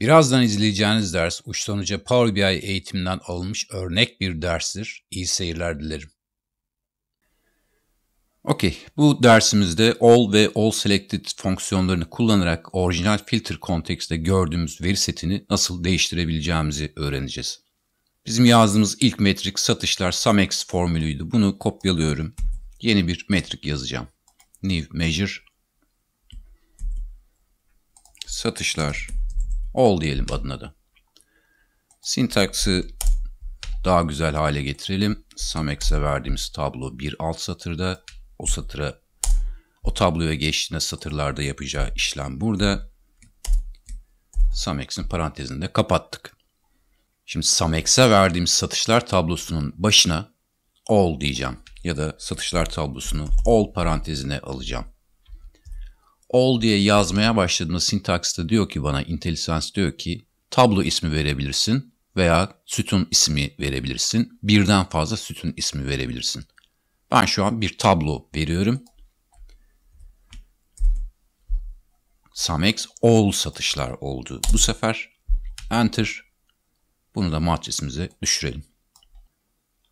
Birazdan izleyeceğiniz ders uçtan uca Power BI eğitiminden alınmış örnek bir derstir. İyi seyirler dilerim. Okey, bu dersimizde all ve all selected fonksiyonlarını kullanarak orijinal filter kontekste gördüğümüz veri setini nasıl değiştirebileceğimizi öğreneceğiz. Bizim yazdığımız ilk metrik satışlar SumX formülüydü. Bunu kopyalıyorum. Yeni bir metrik yazacağım. New measure satışlar Ol diyelim adına da. Sintaksı daha güzel hale getirelim. Samex'e verdiğimiz tablo bir alt satırda. O satıra o tabloya geçtiğinde satırlarda yapacağı işlem burada. Samex'in parantezini de kapattık. Şimdi Samex'e verdiğimiz satışlar tablosunun başına ol diyeceğim ya da satışlar tablosunu ol parantezine alacağım. Ol diye yazmaya başladığında sintaksta diyor ki bana IntelliSense diyor ki tablo ismi verebilirsin veya sütun ismi verebilirsin. Birden fazla sütun ismi verebilirsin. Ben şu an bir tablo veriyorum. Samex all satışlar oldu. Bu sefer enter. Bunu da matrisimize düşürelim.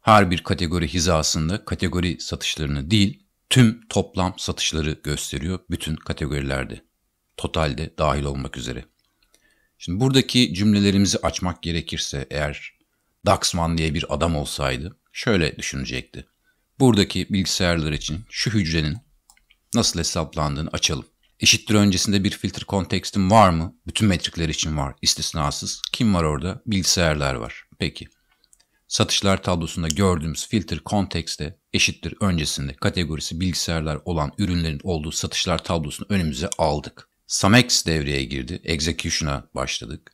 Her bir kategori hizasında kategori satışlarını değil, tüm toplam satışları gösteriyor bütün kategorilerde. Totalde dahil olmak üzere. Şimdi buradaki cümlelerimizi açmak gerekirse eğer Daxman diye bir adam olsaydı şöyle düşünecekti. Buradaki bilgisayarlar için şu hücrenin nasıl hesaplandığını açalım. Eşittir öncesinde bir filtre kontekstim var mı? Bütün metrikler için var istisnasız. Kim var orada? Bilgisayarlar var. Peki. Satışlar tablosunda gördüğümüz filtre kontekste eşittir öncesinde kategorisi bilgisayarlar olan ürünlerin olduğu satışlar tablosunu önümüze aldık. Samex devreye girdi. Execution'a başladık.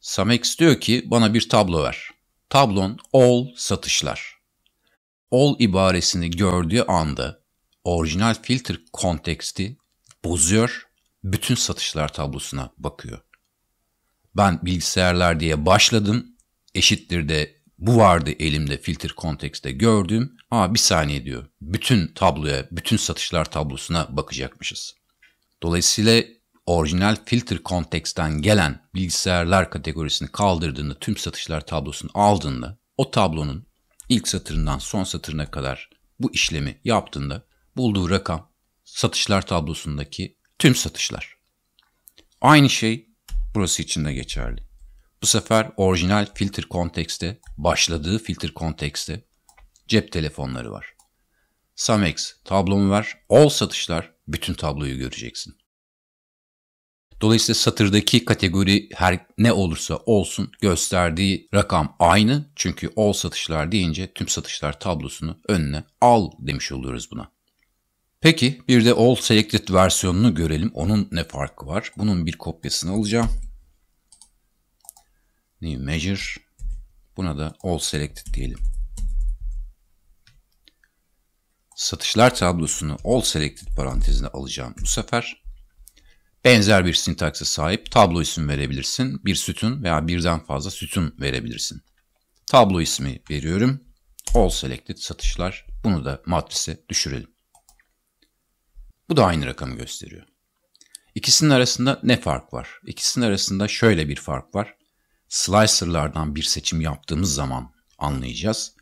Samex diyor ki bana bir tablo ver. Tablon all satışlar. All ibaresini gördüğü anda orijinal filter konteksti bozuyor, bütün satışlar tablosuna bakıyor. Ben bilgisayarlar diye başladım. Eşittir de bu vardı elimde filter kontekste gördüğüm Aa bir saniye diyor. Bütün tabloya, bütün satışlar tablosuna bakacakmışız. Dolayısıyla orijinal filter konteksten gelen bilgisayarlar kategorisini kaldırdığında tüm satışlar tablosunu aldığında o tablonun ilk satırından son satırına kadar bu işlemi yaptığında bulduğu rakam satışlar tablosundaki tüm satışlar. Aynı şey burası için de geçerli. Bu sefer orijinal filter kontekste, başladığı filter kontekste cep telefonları var. Samex tablomu ver, all satışlar, bütün tabloyu göreceksin. Dolayısıyla satırdaki kategori her ne olursa olsun gösterdiği rakam aynı. Çünkü all satışlar deyince tüm satışlar tablosunu önüne al demiş oluyoruz buna. Peki bir de all selected versiyonunu görelim. Onun ne farkı var? Bunun bir kopyasını alacağım. New measure. Buna da all selected diyelim satışlar tablosunu all selected parantezine alacağım bu sefer. Benzer bir sintaksa sahip tablo isim verebilirsin. Bir sütun veya birden fazla sütun verebilirsin. Tablo ismi veriyorum. All selected satışlar. Bunu da matrise düşürelim. Bu da aynı rakamı gösteriyor. İkisinin arasında ne fark var? İkisinin arasında şöyle bir fark var. Slicer'lardan bir seçim yaptığımız zaman anlayacağız.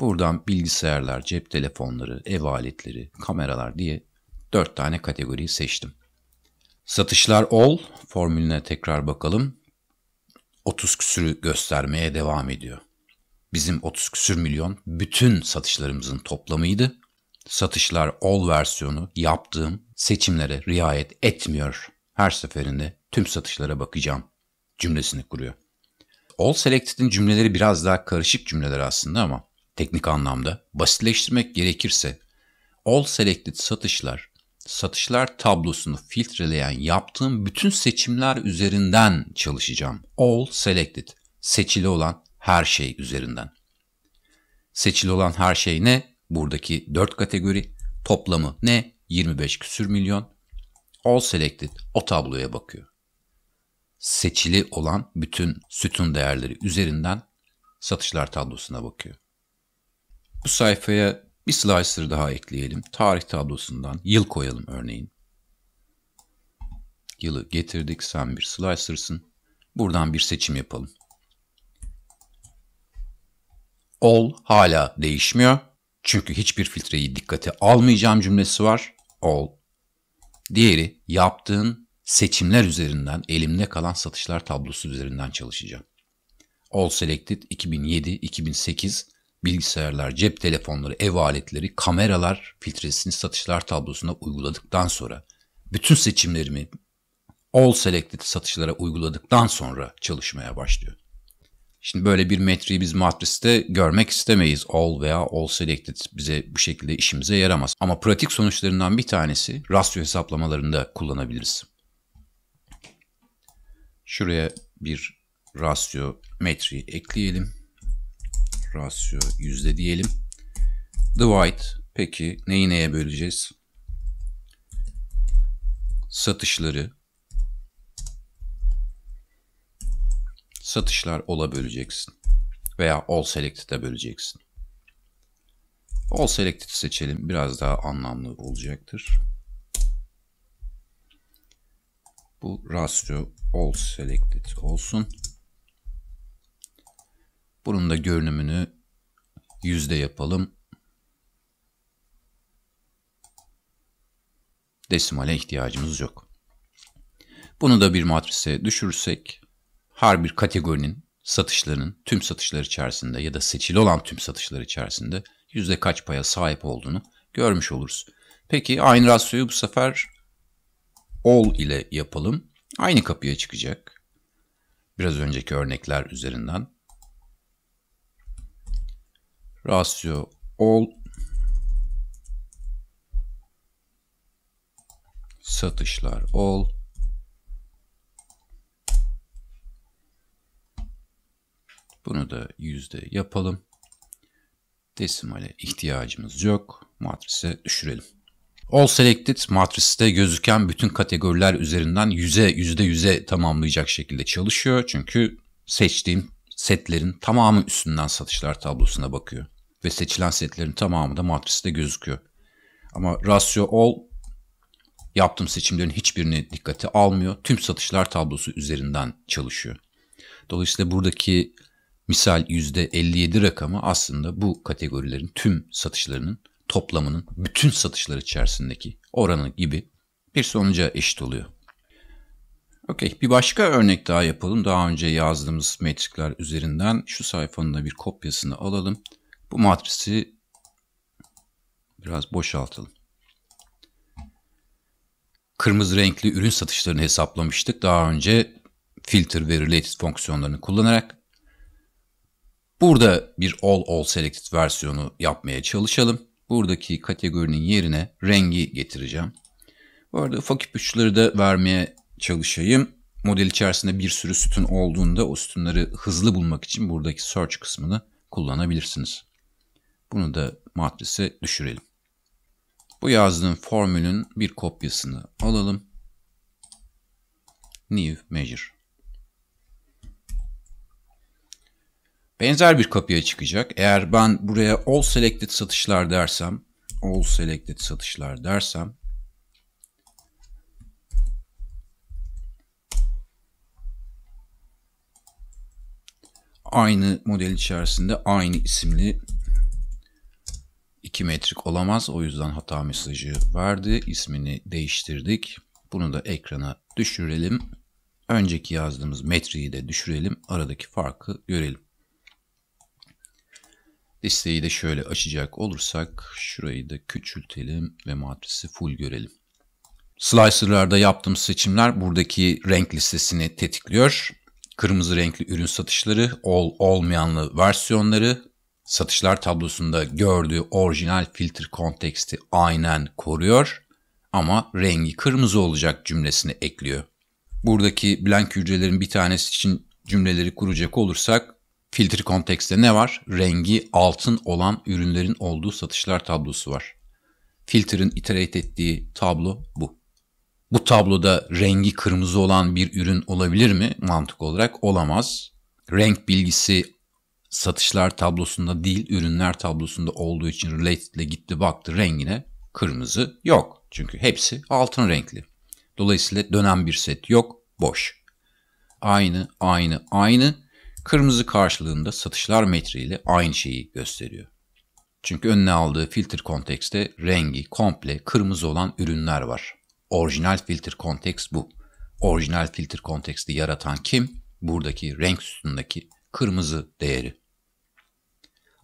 Buradan bilgisayarlar, cep telefonları, ev aletleri, kameralar diye dört tane kategoriyi seçtim. Satışlar all formülüne tekrar bakalım. 30 küsürü göstermeye devam ediyor. Bizim 30 küsür milyon bütün satışlarımızın toplamıydı. Satışlar all versiyonu yaptığım seçimlere riayet etmiyor. Her seferinde tüm satışlara bakacağım cümlesini kuruyor. All Selected'in cümleleri biraz daha karışık cümleler aslında ama teknik anlamda basitleştirmek gerekirse all selected satışlar satışlar tablosunu filtreleyen yaptığım bütün seçimler üzerinden çalışacağım. All selected seçili olan her şey üzerinden. Seçili olan her şey ne? Buradaki 4 kategori toplamı ne? 25 küsür milyon. All selected o tabloya bakıyor. Seçili olan bütün sütun değerleri üzerinden satışlar tablosuna bakıyor. Bu sayfaya bir slicer daha ekleyelim. Tarih tablosundan yıl koyalım örneğin. Yılı getirdik. Sen bir slicer'sın. Buradan bir seçim yapalım. All hala değişmiyor. Çünkü hiçbir filtreyi dikkate almayacağım cümlesi var. All. Diğeri yaptığın seçimler üzerinden elimde kalan satışlar tablosu üzerinden çalışacağım. All Selected 2007, 2008, bilgisayarlar, cep telefonları, ev aletleri, kameralar filtresini satışlar tablosuna uyguladıktan sonra bütün seçimlerimi all selected satışlara uyguladıktan sonra çalışmaya başlıyor. Şimdi böyle bir metriyi biz matriste görmek istemeyiz. All veya all selected bize bu şekilde işimize yaramaz. Ama pratik sonuçlarından bir tanesi rasyo hesaplamalarında kullanabiliriz. Şuraya bir rasyo metriği ekleyelim. Rasyo yüzde diyelim. Divide. Peki neyi neye böleceğiz? Satışları. Satışlar ola böleceksin. Veya all selected'e böleceksin. All selected seçelim. Biraz daha anlamlı olacaktır. Bu rasyo all selected olsun. Bunun da görünümünü yüzde yapalım. Desimale ihtiyacımız yok. Bunu da bir matrise düşürürsek her bir kategorinin satışlarının tüm satışlar içerisinde ya da seçili olan tüm satışlar içerisinde yüzde kaç paya sahip olduğunu görmüş oluruz. Peki aynı rasyoyu bu sefer all ile yapalım. Aynı kapıya çıkacak. Biraz önceki örnekler üzerinden. Rasyo all satışlar all Bunu da yüzde yapalım. Desimale ihtiyacımız yok. Matrise düşürelim. All Selected matriste gözüken bütün kategoriler üzerinden yüze yüzde yüze tamamlayacak şekilde çalışıyor. Çünkü seçtiğim setlerin tamamı üstünden satışlar tablosuna bakıyor ve seçilen setlerin tamamı da matriste gözüküyor. Ama Ratio All yaptığım seçimlerin hiçbirini dikkate almıyor. Tüm satışlar tablosu üzerinden çalışıyor. Dolayısıyla buradaki misal %57 rakamı aslında bu kategorilerin tüm satışlarının toplamının bütün satışlar içerisindeki oranı gibi bir sonuca eşit oluyor. Okey bir başka örnek daha yapalım. Daha önce yazdığımız metrikler üzerinden şu sayfanın da bir kopyasını alalım. Bu matrisi biraz boşaltalım. Kırmızı renkli ürün satışlarını hesaplamıştık daha önce filter ve related fonksiyonlarını kullanarak. Burada bir all all selected versiyonu yapmaya çalışalım. Buradaki kategorinin yerine rengi getireceğim. Bu arada ufak ipuçları da vermeye çalışayım. Model içerisinde bir sürü sütun olduğunda o sütunları hızlı bulmak için buradaki search kısmını kullanabilirsiniz. Bunu da matrise düşürelim. Bu yazdığım formülün bir kopyasını alalım. New Measure. Benzer bir kapıya çıkacak. Eğer ben buraya all selected satışlar dersem, all selected satışlar dersem aynı model içerisinde aynı isimli 2 metrik olamaz. O yüzden hata mesajı verdi. İsmini değiştirdik. Bunu da ekrana düşürelim. Önceki yazdığımız metriği de düşürelim. Aradaki farkı görelim. Listeyi de şöyle açacak olursak şurayı da küçültelim ve matrisi full görelim. Slicer'larda yaptığım seçimler buradaki renk listesini tetikliyor. Kırmızı renkli ürün satışları, ol olmayanlı versiyonları, satışlar tablosunda gördüğü orijinal filtre konteksti aynen koruyor ama rengi kırmızı olacak cümlesini ekliyor. Buradaki blank hücrelerin bir tanesi için cümleleri kuracak olursak filtre kontekste ne var? Rengi altın olan ürünlerin olduğu satışlar tablosu var. Filter'ın iterate ettiği tablo bu. Bu tabloda rengi kırmızı olan bir ürün olabilir mi? Mantık olarak olamaz. Renk bilgisi satışlar tablosunda değil ürünler tablosunda olduğu için Related ile gitti baktı rengine kırmızı yok. Çünkü hepsi altın renkli. Dolayısıyla dönen bir set yok, boş. Aynı, aynı, aynı. Kırmızı karşılığında satışlar metriyle aynı şeyi gösteriyor. Çünkü önüne aldığı filter kontekste rengi komple kırmızı olan ürünler var. Orijinal filter konteks bu. Orijinal filter konteksti yaratan kim? Buradaki renk üstündeki kırmızı değeri.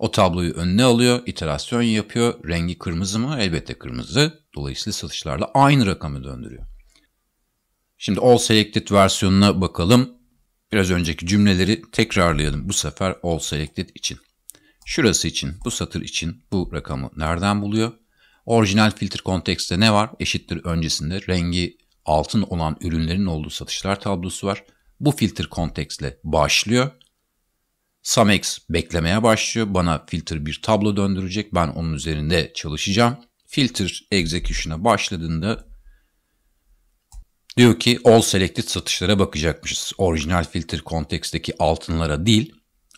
O tabloyu önüne alıyor, iterasyon yapıyor. Rengi kırmızı mı? Elbette kırmızı. Dolayısıyla satışlarla aynı rakamı döndürüyor. Şimdi all selected versiyonuna bakalım. Biraz önceki cümleleri tekrarlayalım. Bu sefer all selected için. Şurası için, bu satır için bu rakamı nereden buluyor? Orijinal filtre kontekste ne var? Eşittir öncesinde rengi altın olan ürünlerin olduğu satışlar tablosu var. Bu filtre kontekstle başlıyor. Samex beklemeye başlıyor. Bana filter bir tablo döndürecek. Ben onun üzerinde çalışacağım. Filter execution'a başladığında diyor ki all selected satışlara bakacakmışız. Orijinal filter konteksteki altınlara değil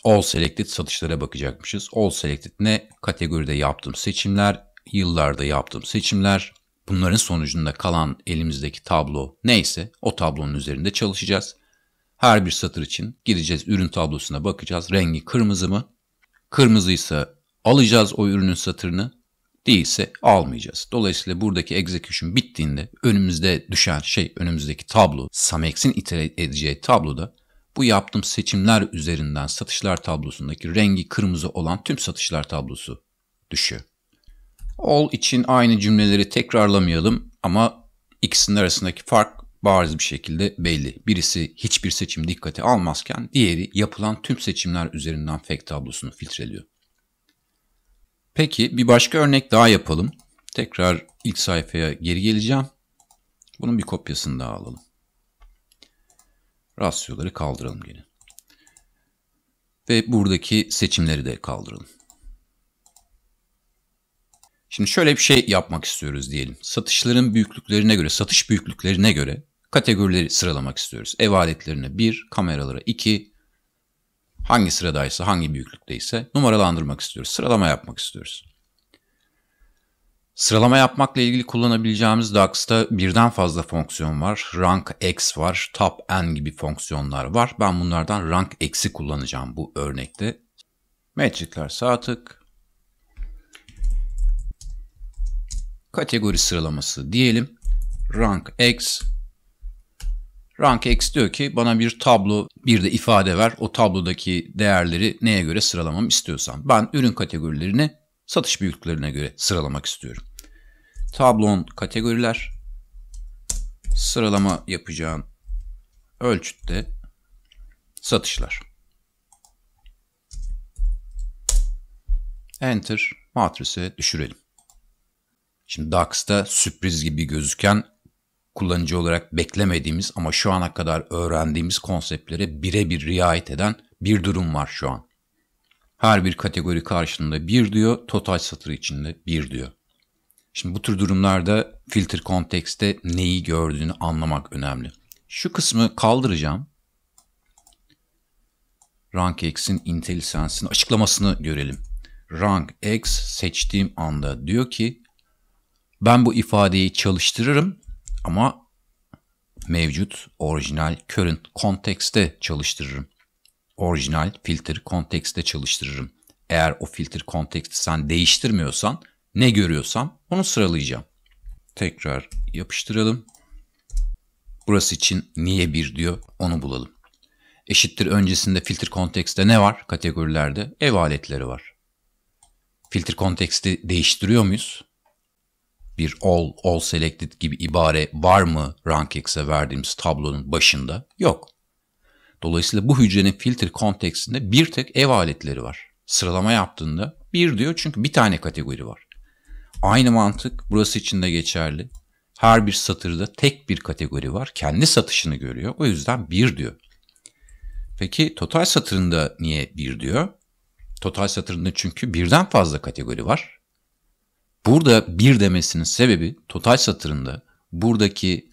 all selected satışlara bakacakmışız. All selected ne? Kategoride yaptığım seçimler, yıllarda yaptığım seçimler, bunların sonucunda kalan elimizdeki tablo neyse o tablonun üzerinde çalışacağız. Her bir satır için gideceğiz ürün tablosuna bakacağız. Rengi kırmızı mı? Kırmızıysa alacağız o ürünün satırını. Değilse almayacağız. Dolayısıyla buradaki execution bittiğinde önümüzde düşen şey, önümüzdeki tablo, Samex'in iterate edeceği tabloda bu yaptığım seçimler üzerinden satışlar tablosundaki rengi kırmızı olan tüm satışlar tablosu düşüyor. All için aynı cümleleri tekrarlamayalım ama ikisinin arasındaki fark bariz bir şekilde belli. Birisi hiçbir seçim dikkate almazken diğeri yapılan tüm seçimler üzerinden fake tablosunu filtreliyor. Peki bir başka örnek daha yapalım. Tekrar ilk sayfaya geri geleceğim. Bunun bir kopyasını daha alalım. Rasyoları kaldıralım yine. Ve buradaki seçimleri de kaldıralım. Şimdi şöyle bir şey yapmak istiyoruz diyelim. Satışların büyüklüklerine göre, satış büyüklüklerine göre kategorileri sıralamak istiyoruz. Ev aletlerine 1, kameralara 2, hangi sıradaysa, hangi büyüklükteyse numaralandırmak istiyoruz. Sıralama yapmak istiyoruz. Sıralama yapmakla ilgili kullanabileceğimiz DAX'ta birden fazla fonksiyon var. Rank X var, Top N gibi fonksiyonlar var. Ben bunlardan Rank X'i kullanacağım bu örnekte. Metrikler sağ tık. Kategori sıralaması diyelim. Rank X RankX diyor ki bana bir tablo bir de ifade ver. O tablodaki değerleri neye göre sıralamam istiyorsan. Ben ürün kategorilerini satış büyüklüklerine göre sıralamak istiyorum. Tablon kategoriler sıralama yapacağın ölçütte satışlar. Enter matrise düşürelim. Şimdi DAX'ta sürpriz gibi gözüken kullanıcı olarak beklemediğimiz ama şu ana kadar öğrendiğimiz konseptlere birebir riayet eden bir durum var şu an. Her bir kategori karşılığında bir diyor, total satır içinde bir diyor. Şimdi bu tür durumlarda filter kontekste neyi gördüğünü anlamak önemli. Şu kısmı kaldıracağım. Rank X'in IntelliSense'in açıklamasını görelim. Rank X seçtiğim anda diyor ki ben bu ifadeyi çalıştırırım ama mevcut orijinal current kontekste çalıştırırım. Orijinal filter kontekste çalıştırırım. Eğer o filter konteksti sen değiştirmiyorsan ne görüyorsam onu sıralayacağım. Tekrar yapıştıralım. Burası için niye bir diyor onu bulalım. Eşittir öncesinde filter kontekste ne var kategorilerde? Ev aletleri var. Filter konteksti değiştiriyor muyuz? bir all, all selected gibi ibare var mı RunKex'e verdiğimiz tablonun başında? Yok. Dolayısıyla bu hücrenin filtre konteksinde bir tek ev aletleri var. Sıralama yaptığında bir diyor çünkü bir tane kategori var. Aynı mantık burası için de geçerli. Her bir satırda tek bir kategori var. Kendi satışını görüyor. O yüzden bir diyor. Peki total satırında niye bir diyor? Total satırında çünkü birden fazla kategori var. Burada bir demesinin sebebi total satırında buradaki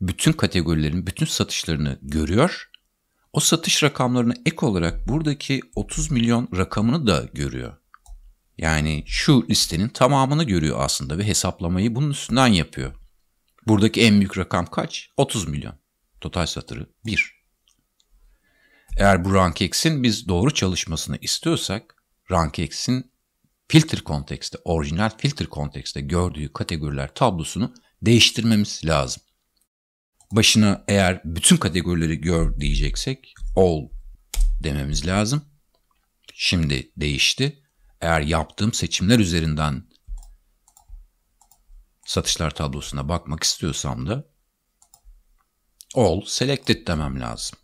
bütün kategorilerin bütün satışlarını görüyor. O satış rakamlarına ek olarak buradaki 30 milyon rakamını da görüyor. Yani şu listenin tamamını görüyor aslında ve hesaplamayı bunun üstünden yapıyor. Buradaki en büyük rakam kaç? 30 milyon. Total satırı 1. Eğer bu rank eksin, biz doğru çalışmasını istiyorsak rank eksin filter kontekste, orijinal filtre kontekste gördüğü kategoriler tablosunu değiştirmemiz lazım. Başına eğer bütün kategorileri gör diyeceksek all dememiz lazım. Şimdi değişti. Eğer yaptığım seçimler üzerinden satışlar tablosuna bakmak istiyorsam da all selected demem lazım.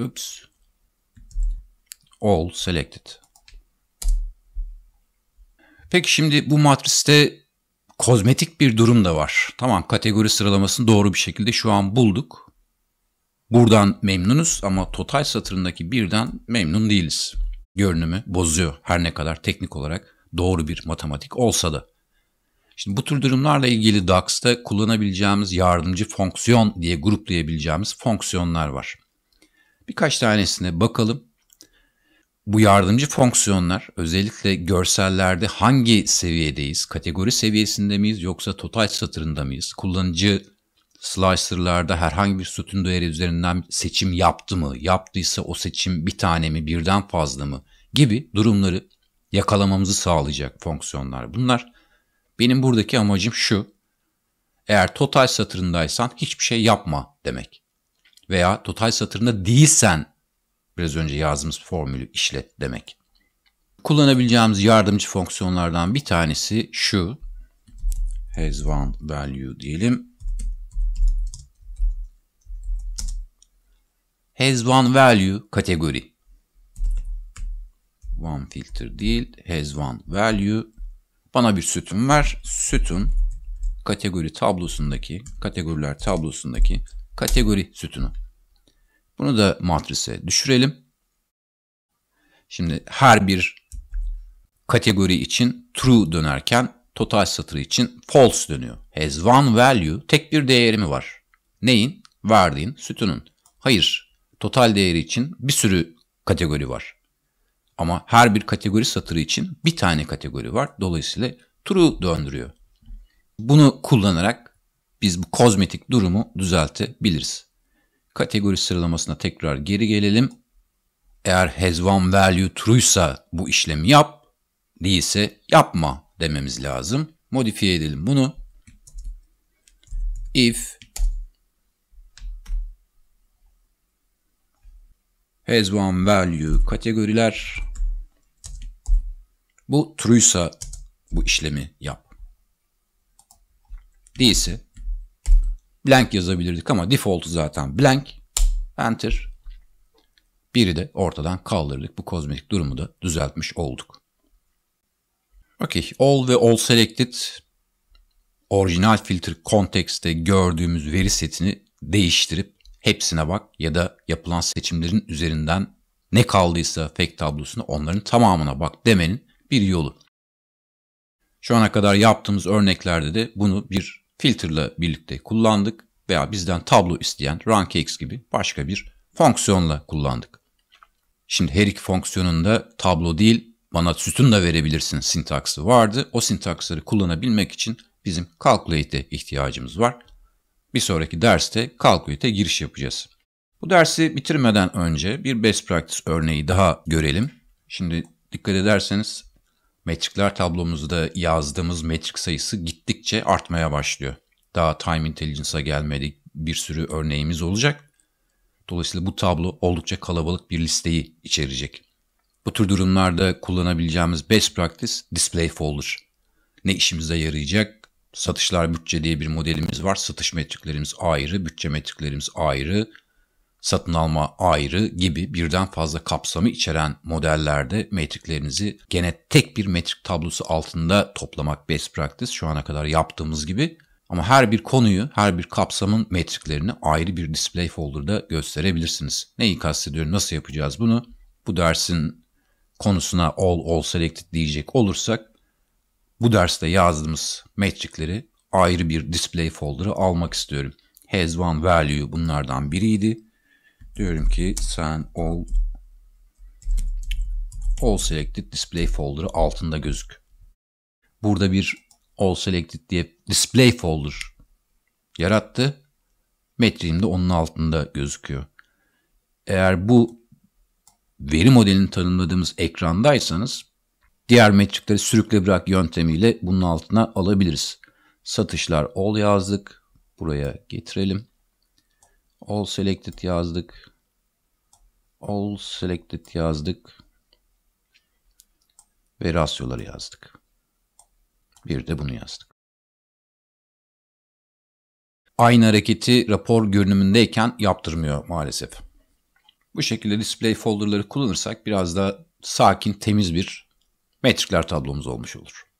Oops. All selected. Peki şimdi bu matriste kozmetik bir durum da var. Tamam kategori sıralamasını doğru bir şekilde şu an bulduk. Buradan memnunuz ama total satırındaki birden memnun değiliz. Görünümü bozuyor her ne kadar teknik olarak doğru bir matematik olsa da. Şimdi bu tür durumlarla ilgili DAX'ta kullanabileceğimiz yardımcı fonksiyon diye gruplayabileceğimiz fonksiyonlar var. Birkaç tanesine bakalım. Bu yardımcı fonksiyonlar özellikle görsellerde hangi seviyedeyiz? Kategori seviyesinde miyiz yoksa total satırında mıyız? Kullanıcı slicer'larda herhangi bir sütun değeri üzerinden seçim yaptı mı? Yaptıysa o seçim bir tane mi birden fazla mı? Gibi durumları yakalamamızı sağlayacak fonksiyonlar bunlar. Benim buradaki amacım şu. Eğer total satırındaysan hiçbir şey yapma demek veya total satırında değilsen biraz önce yazdığımız formülü işlet demek. Kullanabileceğimiz yardımcı fonksiyonlardan bir tanesi şu. Has one value diyelim. Has one value kategori. One filter değil, has one value. Bana bir sütun ver. Sütun kategori tablosundaki, kategoriler tablosundaki kategori sütunu. Bunu da matrise düşürelim. Şimdi her bir kategori için true dönerken total satır için false dönüyor. Has one value tek bir değeri mi var? Neyin? Verdiğin sütunun. Hayır. Total değeri için bir sürü kategori var. Ama her bir kategori satırı için bir tane kategori var. Dolayısıyla true döndürüyor. Bunu kullanarak biz bu kozmetik durumu düzeltebiliriz. Kategori sıralamasına tekrar geri gelelim. Eğer has one value true'sa bu işlemi yap, değilse yapma dememiz lazım. Modifiye edelim bunu. If has one value kategoriler bu true'sa bu işlemi yap. Değilse blank yazabilirdik ama default zaten blank. Enter. Biri de ortadan kaldırdık. Bu kozmetik durumu da düzeltmiş olduk. Okey. All ve all selected orijinal filtre kontekste gördüğümüz veri setini değiştirip hepsine bak ya da yapılan seçimlerin üzerinden ne kaldıysa fake tablosuna onların tamamına bak demenin bir yolu. Şu ana kadar yaptığımız örneklerde de bunu bir filterla birlikte kullandık veya bizden tablo isteyen runcakes gibi başka bir fonksiyonla kullandık. Şimdi her iki fonksiyonunda tablo değil bana sütun da verebilirsin sintaksı vardı. O sintaksları kullanabilmek için bizim calculate'e ihtiyacımız var. Bir sonraki derste calculate'e giriş yapacağız. Bu dersi bitirmeden önce bir best practice örneği daha görelim. Şimdi dikkat ederseniz metrikler tablomuzda yazdığımız metrik sayısı gittikçe artmaya başlıyor. Daha time intelligence'a gelmedik bir sürü örneğimiz olacak. Dolayısıyla bu tablo oldukça kalabalık bir listeyi içerecek. Bu tür durumlarda kullanabileceğimiz best practice display folder. Ne işimize yarayacak? Satışlar bütçe diye bir modelimiz var. Satış metriklerimiz ayrı, bütçe metriklerimiz ayrı, satın alma ayrı gibi birden fazla kapsamı içeren modellerde metriklerinizi gene tek bir metrik tablosu altında toplamak best practice şu ana kadar yaptığımız gibi ama her bir konuyu, her bir kapsamın metriklerini ayrı bir display folder'da gösterebilirsiniz. Neyi kastediyorum, nasıl yapacağız bunu? Bu dersin konusuna all all selected diyecek olursak bu derste yazdığımız metrikleri ayrı bir display folder'ı almak istiyorum. Has one value bunlardan biriydi diyorum ki sen all all selected display folder'ı altında gözük. Burada bir all selected diye display folder yarattı. Metriğim de onun altında gözüküyor. Eğer bu veri modelini tanımladığımız ekrandaysanız diğer metrikleri sürükle bırak yöntemiyle bunun altına alabiliriz. Satışlar all yazdık. Buraya getirelim. All selected yazdık. All selected yazdık. Ve rasyoları yazdık. Bir de bunu yazdık. Aynı hareketi rapor görünümündeyken yaptırmıyor maalesef. Bu şekilde display folderları kullanırsak biraz daha sakin, temiz bir metrikler tablomuz olmuş olur.